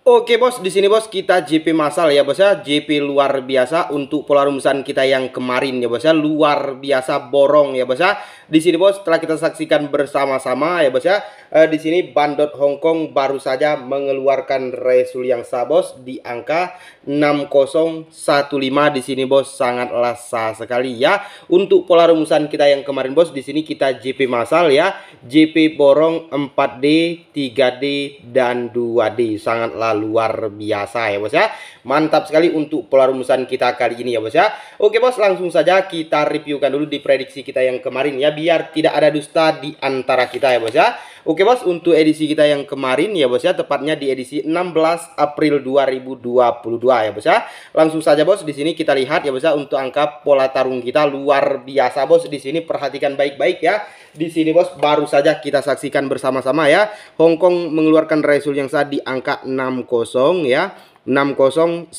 Oke bos, di sini bos kita JP masal ya bos ya, JP luar biasa untuk pola rumusan kita yang kemarin ya bos ya, luar biasa borong ya bos ya. Di sini bos telah kita saksikan bersama-sama ya bos ya. E, di sini Bandot Hong Kong baru saja mengeluarkan resul yang sah bos di angka 6015 di sini bos sangatlah sah sekali ya. Untuk pola rumusan kita yang kemarin bos di sini kita JP masal ya, JP borong 4D, 3D dan 2D sangatlah luar biasa ya bos ya. Mantap sekali untuk pola rumusan kita kali ini ya bos ya. Oke bos langsung saja kita reviewkan dulu di prediksi kita yang kemarin ya biar tidak ada dusta di antara kita ya bos ya. Oke bos untuk edisi kita yang kemarin ya bos ya tepatnya di edisi 16 April 2022 ya bos ya. Langsung saja bos di sini kita lihat ya bos ya untuk angka pola tarung kita luar biasa bos di sini perhatikan baik-baik ya. Di sini bos baru saja kita saksikan bersama-sama ya. Hongkong mengeluarkan result yang saat di angka 6 60 ya. 6015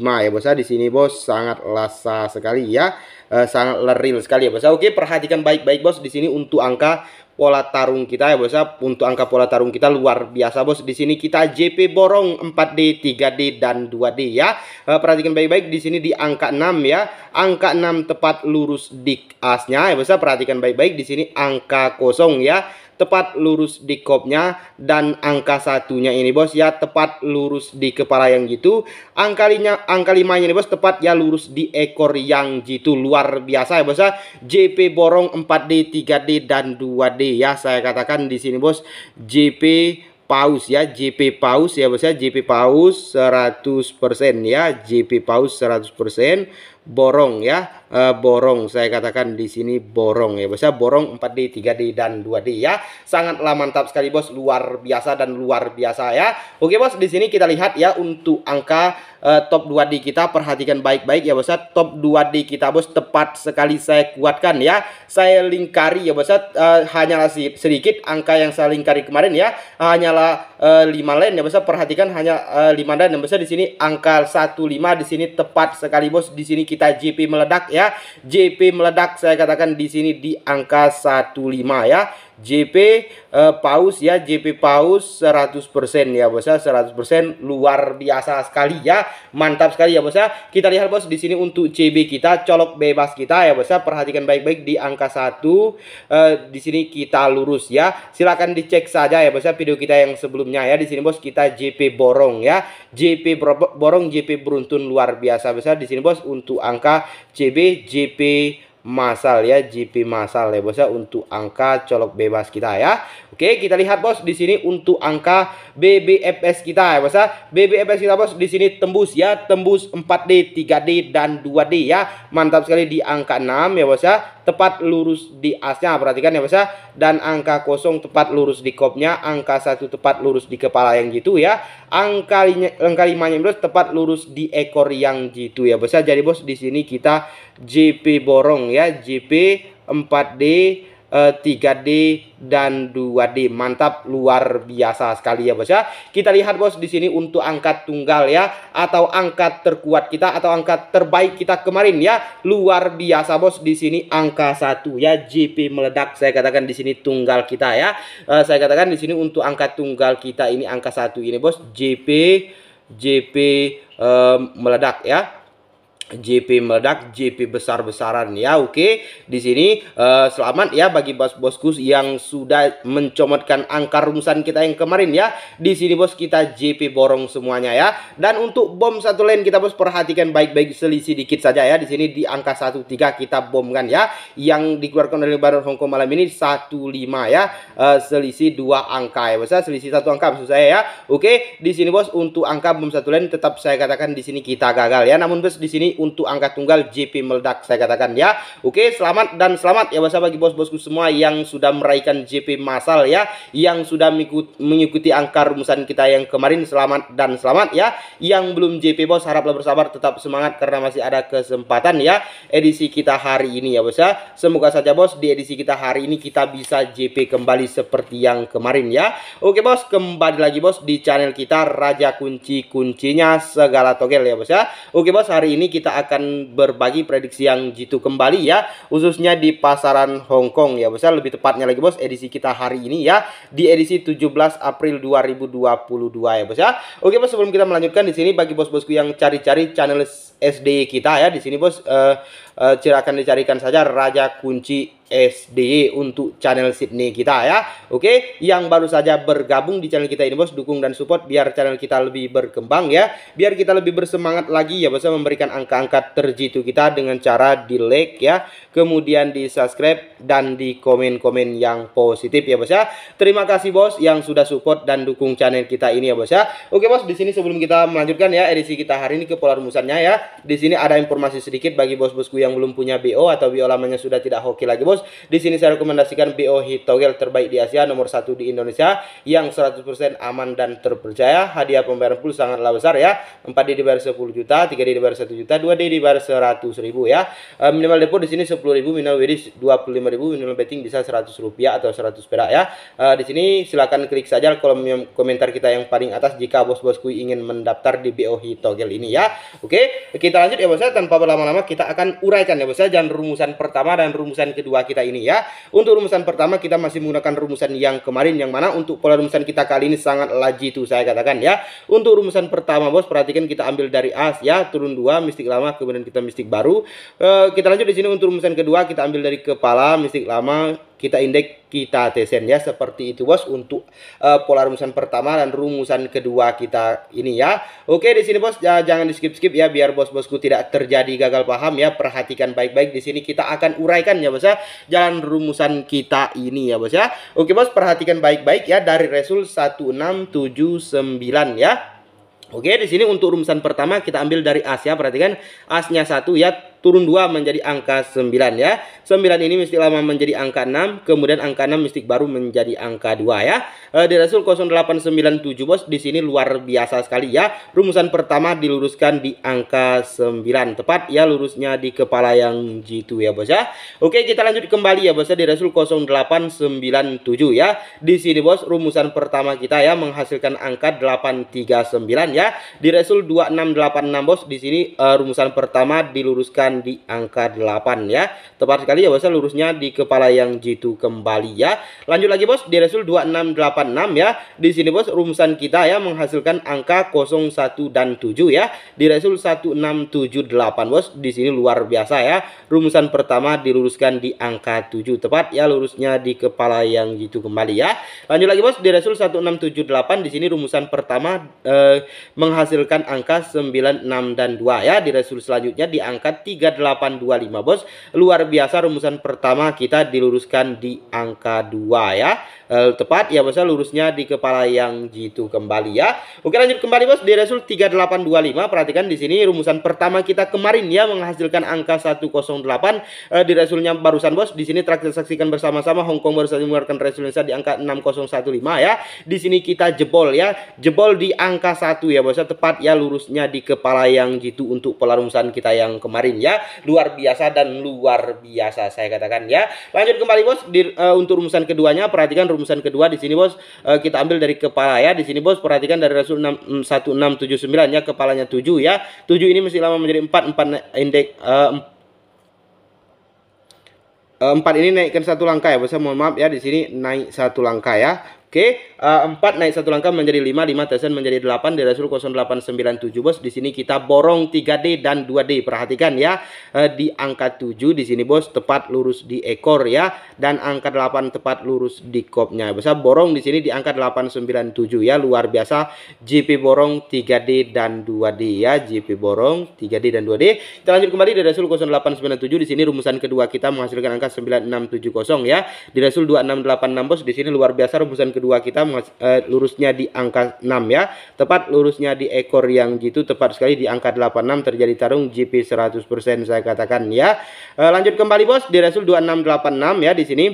ya bos ya di sini bos sangat lasa sekali ya e, sangat leril sekali ya bos ya oke perhatikan baik-baik bos di sini untuk angka pola tarung kita ya bos ya untuk angka pola tarung kita luar biasa bos di sini kita JP borong 4D 3D dan 2D ya e, perhatikan baik-baik di sini di angka 6 ya angka 6 tepat lurus di asnya ya bos ya perhatikan baik-baik di sini angka kosong ya tepat lurus di kopnya dan angka satunya ini bos ya tepat lurus di kepala yang gitu angkalinya angka limanya ini bos tepat ya lurus di ekor yang gitu luar biasa ya bos ya JP borong 4D 3D dan 2D ya saya katakan di sini bos JP paus ya JP paus ya bos ya JP paus 100% ya JP paus 100% borong ya uh, borong saya katakan di sini borong ya bisa borong 4D 3D dan 2D ya sangatlah mantap sekali bos luar biasa dan luar biasa ya oke bos di sini kita lihat ya untuk angka uh, top 2D kita perhatikan baik-baik ya bos top 2D kita bos tepat sekali saya kuatkan ya saya lingkari ya bos uh, eh, hanyalah sedikit angka yang saya lingkari kemarin ya hanyalah uh, 5 line ya bos perhatikan hanya uh, 5 line yang besar di sini angka 15 di sini tepat sekali bos di sini kita kita JP meledak ya. JP meledak saya katakan di sini di angka 15 ya. JP eh, Paus ya JP Paus 100% ya bos ya 100% luar biasa sekali ya mantap sekali ya bos ya kita lihat bos di sini untuk CB kita colok bebas kita ya bos ya perhatikan baik-baik di angka 1 eh, di sini kita lurus ya silahkan dicek saja ya bos ya video kita yang sebelumnya ya di sini bos kita JP borong ya JP borong JP beruntun luar biasa besar ya. di sini bos untuk angka CB JP masal ya GP masal ya bos ya untuk angka colok bebas kita ya Oke, kita lihat bos di sini untuk angka BBFS kita ya bos ya. BBFS kita bos di sini tembus ya, tembus 4D, 3D dan 2D ya. Mantap sekali di angka 6 ya bos ya. Tepat lurus di asnya perhatikan ya bos ya. Dan angka kosong tepat lurus di kopnya, angka satu tepat lurus di kepala yang gitu ya. Angka angka 5-nya bos tepat lurus di ekor yang gitu ya bos ya. Jadi bos di sini kita JP borong ya, JP 4D 3D eh, dan 2D. Mantap luar biasa sekali ya Bos ya. Kita lihat Bos di sini untuk angkat tunggal ya atau angkat terkuat kita atau angkat terbaik kita kemarin ya. Luar biasa Bos di sini angka satu ya jp meledak saya katakan di sini tunggal kita ya. Uh, saya katakan di sini untuk angkat tunggal kita ini angka satu ini Bos JP JP um, eh, meledak ya JP meledak, JP besar-besaran ya. Oke, okay. di sini uh, selamat ya bagi bos-bosku yang sudah mencomotkan angka rumusan kita yang kemarin ya. Di sini bos kita JP borong semuanya ya. Dan untuk bom satu lane kita bos perhatikan baik-baik selisih dikit saja ya. Di sini di angka 13 kita bomkan ya. Yang dikeluarkan oleh Baron Hongkong malam ini 15 ya. Uh, selisih dua angka ya bos ya. Selisih satu angka maksud saya ya. Oke, okay. di sini bos untuk angka bom satu lane tetap saya katakan di sini kita gagal ya. Namun bos di sini untuk angka tunggal JP meledak saya katakan ya. Oke, selamat dan selamat ya bahasa bagi bos-bosku semua yang sudah meraihkan JP masal ya, yang sudah mengikuti angka rumusan kita yang kemarin selamat dan selamat ya. Yang belum JP bos haraplah bersabar tetap semangat karena masih ada kesempatan ya edisi kita hari ini ya bos ya. Semoga saja bos di edisi kita hari ini kita bisa JP kembali seperti yang kemarin ya. Oke bos, kembali lagi bos di channel kita Raja Kunci Kuncinya Segala Togel ya bos ya. Oke bos, hari ini kita kita akan berbagi prediksi yang jitu kembali ya, khususnya di pasaran Hong Kong ya, bos. Lebih tepatnya lagi bos, edisi kita hari ini ya, di edisi 17 April 2022 ya, bos ya. Oke, bos, sebelum kita melanjutkan di sini bagi bos-bosku yang cari-cari channel SD kita ya, di sini bos eh, eh, silakan dicarikan saja Raja Kunci SD e untuk channel Sydney kita ya. Oke, yang baru saja bergabung di channel kita ini bos, dukung dan support biar channel kita lebih berkembang ya. Biar kita lebih bersemangat lagi ya bos, ya, memberikan angka-angka terjitu kita dengan cara di like ya. Kemudian di subscribe dan di komen-komen yang positif ya bos ya. Terima kasih bos yang sudah support dan dukung channel kita ini ya bos ya. Oke bos, di sini sebelum kita melanjutkan ya edisi kita hari ini ke pola rumusannya ya. Di sini ada informasi sedikit bagi bos-bosku yang belum punya BO atau BO lamanya sudah tidak hoki lagi bos bos Di sini saya rekomendasikan BO Hitogel terbaik di Asia nomor satu di Indonesia yang 100% aman dan terpercaya. Hadiah pembayaran pulsa sangatlah besar ya. 4 di dibayar 10 juta, 3 di dibayar 1 juta, 2 di dibayar 100 ribu ya. Eh, minimal depo di sini 10 ribu, minimal WD 25 ribu, minimal betting bisa 100 rupiah atau 100 perak ya. Eh, di sini silahkan klik saja kolom komentar kita yang paling atas jika bos-bosku ingin mendaftar di BO Hitogel ini ya. Oke, kita lanjut ya bos ya. Tanpa berlama-lama kita akan uraikan ya bos ya. Dan rumusan pertama dan rumusan kedua kita ini ya. Untuk rumusan pertama kita masih menggunakan rumusan yang kemarin yang mana untuk pola rumusan kita kali ini sangat laji itu saya katakan ya. Untuk rumusan pertama Bos perhatikan kita ambil dari as ya turun dua mistik lama kemudian kita mistik baru. E, kita lanjut di sini untuk rumusan kedua kita ambil dari kepala mistik lama kita indeks kita desain ya seperti itu bos untuk uh, pola rumusan pertama dan rumusan kedua kita ini ya oke di sini bos ya, jangan di skip skip ya biar bos bosku tidak terjadi gagal paham ya perhatikan baik baik di sini kita akan uraikan ya bos ya jalan rumusan kita ini ya bos ya oke bos perhatikan baik baik ya dari resul 1679 ya Oke, di sini untuk rumusan pertama kita ambil dari as ya, perhatikan asnya satu ya, turun 2 menjadi angka 9 ya. 9 ini mistik lama menjadi angka 6, kemudian angka 6 mistik baru menjadi angka 2 ya. E, di Rasul 0897 Bos di sini luar biasa sekali ya. Rumusan pertama diluruskan di angka 9 tepat ya lurusnya di kepala yang jitu ya Bos ya. Oke, kita lanjut kembali ya Bos ya di Rasul 0897 ya. Di sini Bos rumusan pertama kita ya menghasilkan angka 839 ya. Di Rasul 2686 Bos di sini e, rumusan pertama diluruskan dan di angka 8 ya. Tepat sekali ya bos, lurusnya di kepala yang jitu kembali ya. Lanjut lagi bos, di Resul 2686 ya. Di sini bos, rumusan kita ya menghasilkan angka 01 dan 7 ya. Di Resul 1678 bos, di sini luar biasa ya. Rumusan pertama diluruskan di angka 7 tepat ya lurusnya di kepala yang jitu kembali ya. Lanjut lagi bos, di Resul 1678 di sini rumusan pertama eh, menghasilkan angka 96 dan 2 ya. Di Resul selanjutnya di angka 3 3825 bos luar biasa rumusan pertama kita diluruskan di angka 2 ya Lalu eh, tepat ya bosnya lurusnya di kepala yang jitu kembali ya oke lanjut kembali bos di resul 3825 perhatikan di sini rumusan pertama kita kemarin ya menghasilkan angka 108 eh, di resulnya barusan bos di sini terakhir saksikan bersama-sama Hongkong baru saja mengeluarkan resulnya di angka 6015 ya di sini kita jebol ya jebol di angka 1 ya bosnya tepat ya lurusnya di kepala yang jitu untuk pola rumusan kita yang kemarin ya ya luar biasa dan luar biasa saya katakan ya lanjut kembali bos di, uh, untuk rumusan keduanya perhatikan rumusan kedua di sini bos uh, kita ambil dari kepala ya di sini bos perhatikan dari Rasul 1679 mm, ya kepalanya 7 ya 7 ini mesti lama menjadi 4 4 indeks uh, empat ini naikkan satu langkah ya bos mohon maaf ya di sini naik satu langkah ya Oke, uh, eh, 4 naik satu langkah menjadi 5, 5 tesen menjadi 8 di Rasul 0897 Bos. Di sini kita borong 3D dan 2D. Perhatikan ya, uh, di angka 7 di sini Bos tepat lurus di ekor ya dan angka 8 tepat lurus di kopnya. Bisa borong di sini di angka 897 ya, luar biasa. GP borong 3D dan 2D ya, GP borong 3D dan 2D. Kita lanjut kembali di Rasul 0897 di sini rumusan kedua kita menghasilkan angka 9670 ya. Di Rasul 2686 Bos di sini luar biasa rumusan kedua kedua kita eh, lurusnya di angka 6 ya. Tepat lurusnya di ekor yang jitu tepat sekali di angka 86 terjadi tarung GP 100% saya katakan ya. Eh, lanjut kembali Bos di Rasul 2686 ya di sini.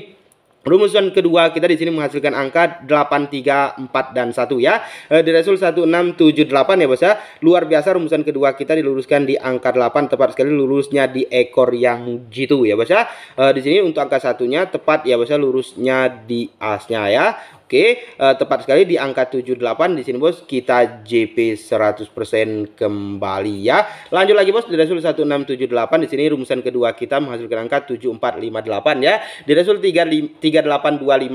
Rumusan kedua kita di sini menghasilkan angka 8, 3, 4, dan 1 ya. E, di Rasul 1, 6, 7, 8 ya bos ya. Luar biasa rumusan kedua kita diluruskan di angka 8. Tepat sekali lurusnya di ekor yang jitu ya bos ya. Eh, di sini untuk angka satunya tepat ya bos ya lurusnya di asnya ya. Oke, uh, tepat sekali di angka 78 di sini Bos, kita JP 100% kembali ya. Lanjut lagi Bos, di resul 1678 di sini rumusan kedua kita menghasilkan angka 7458 ya. Di resul 3825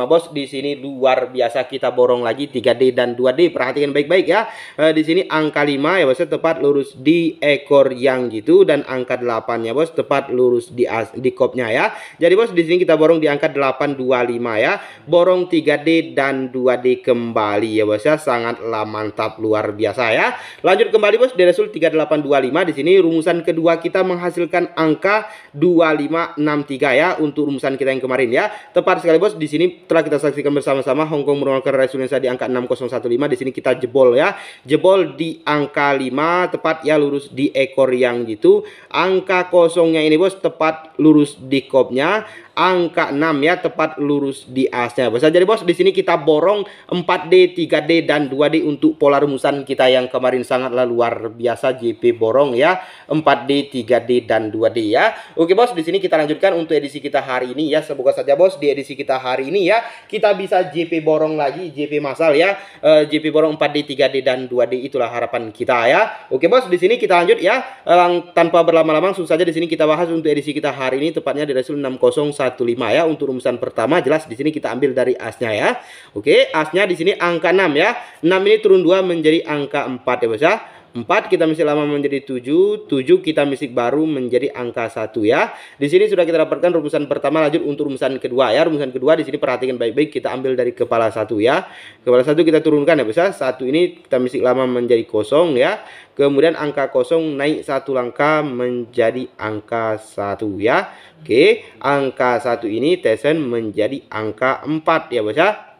Bos, di sini luar biasa kita borong lagi 3D dan 2D. Perhatikan baik-baik ya. Uh, di sini angka 5 ya Bos, ya, tepat lurus di ekor yang gitu dan angka 8 ya Bos, tepat lurus di as, di kopnya ya. Jadi Bos, di sini kita borong di angka 825 ya. Borong 3D dan dan 2D kembali ya bos ya. Sangatlah mantap luar biasa ya. Lanjut kembali bos di 3825 di sini rumusan kedua kita menghasilkan angka 2563 ya untuk rumusan kita yang kemarin ya. Tepat sekali bos di sini telah kita saksikan bersama-sama Hong Hongkong menurunkan resolusi di angka 6015 di sini kita jebol ya. Jebol di angka 5 tepat ya lurus di ekor yang gitu. Angka kosongnya ini bos tepat lurus di kopnya angka 6 ya tepat lurus di asnya. Bisa jadi bos di sini kita borong 4D, 3D dan 2D untuk pola rumusan kita yang kemarin sangatlah luar biasa JP borong ya. 4D, 3D dan 2D ya. Oke bos, di sini kita lanjutkan untuk edisi kita hari ini ya. Semoga saja bos di edisi kita hari ini ya kita bisa JP borong lagi, JP masal ya. E, eh, JP borong 4D, 3D dan 2D itulah harapan kita ya. Oke bos, di sini kita lanjut ya. E, tanpa berlama-lama langsung saja di sini kita bahas untuk edisi kita hari ini tepatnya di resolusi 601 15 ya untuk rumusan pertama jelas di sini kita ambil dari asnya ya. Oke, asnya di sini angka 6 ya. 6 ini turun 2 menjadi angka 4 ya Bos ya. 4 kita misi lama menjadi 7, 7 kita misi baru menjadi angka 1 ya. Di sini sudah kita dapatkan rumusan pertama lanjut untuk rumusan kedua ya. Rumusan kedua di sini perhatikan baik-baik kita ambil dari kepala 1 ya. Kepala 1 kita turunkan ya bisa. 1 ini kita misi lama menjadi kosong ya. Kemudian angka kosong naik satu langkah menjadi angka 1 ya. Oke, angka 1 ini tesen menjadi angka 4 ya bisa.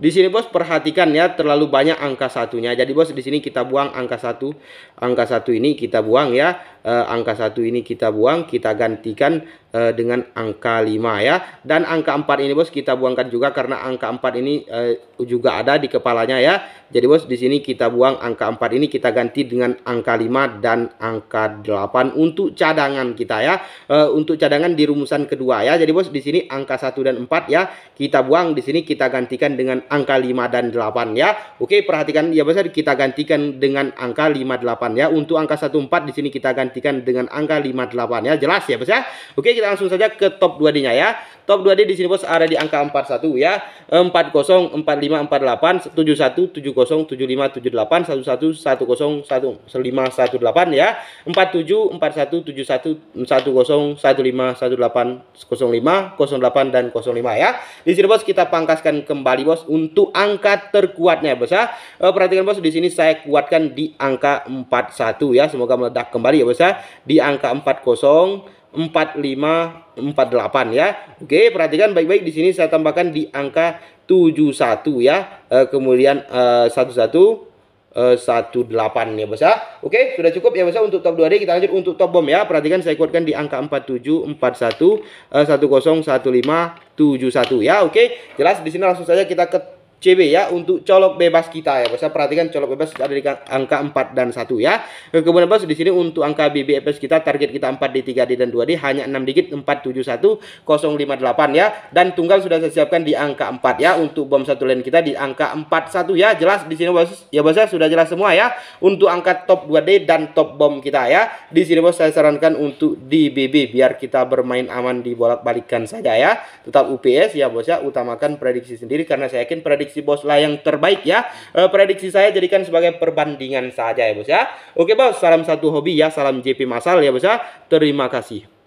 Di sini bos perhatikan ya terlalu banyak angka satunya. Jadi bos di sini kita buang angka satu, angka satu ini kita buang ya, e, angka satu ini kita buang, kita gantikan e, dengan angka 5 ya. Dan angka 4 ini bos kita buangkan juga karena angka 4 ini e, juga ada di kepalanya ya. Jadi bos, di sini kita buang angka 4 ini kita ganti dengan angka 5 dan angka 8 untuk cadangan kita ya. E, untuk cadangan di rumusan kedua ya. Jadi bos, di sini angka 1 dan 4 ya. Kita buang di sini kita gantikan dengan angka 5 dan 8 ya. Oke, perhatikan ya bos, kita gantikan dengan angka 5 8 ya. Untuk angka 1 4 di sini kita gantikan dengan angka 5 8 ya. Jelas ya bos ya. Oke, kita langsung saja ke top 2D-nya ya. Top 2D di sini bos ada di angka 41 ya. 40, 45, 48, 71, 70 delapan ya delapan dan 05 ya di sini bos kita pangkaskan kembali bos untuk angka terkuatnya bos ya eh, perhatikan bos di sini saya kuatkan di angka 41 ya semoga meledak kembali ya bos ya di angka 40 4548 ya. Oke, perhatikan baik-baik di sini saya tambahkan di angka 71 ya. E, kemudian e, 11 18 ya Bos ya. Oke, sudah cukup ya Bos ya untuk top 2D kita lanjut untuk top bom ya. Perhatikan saya kuatkan di angka 4741 e, 10 15 71 ya. Oke, jelas di sini langsung saja kita ke CB ya untuk colok bebas kita ya. Bisa perhatikan colok bebas ada di angka 4 dan 1 ya. Kemudian bos di sini untuk angka BBFS kita target kita 4 d 3 d dan 2 d hanya 6 digit 471 058 ya. Dan tunggal sudah saya siapkan di angka 4 ya untuk bom satu lane kita di angka 41 ya. Jelas di sini bos ya bos ya sudah jelas semua ya untuk angka top 2D dan top bom kita ya. Di sini bos saya sarankan untuk di BB biar kita bermain aman di bolak-balikan saja ya. Tetap UPS ya bos ya utamakan prediksi sendiri karena saya yakin prediksi prediksi bos lah yang terbaik ya. E, prediksi saya jadikan sebagai perbandingan saja ya bos ya. Oke bos, salam satu hobi ya, salam JP Masal ya bos ya. Terima kasih.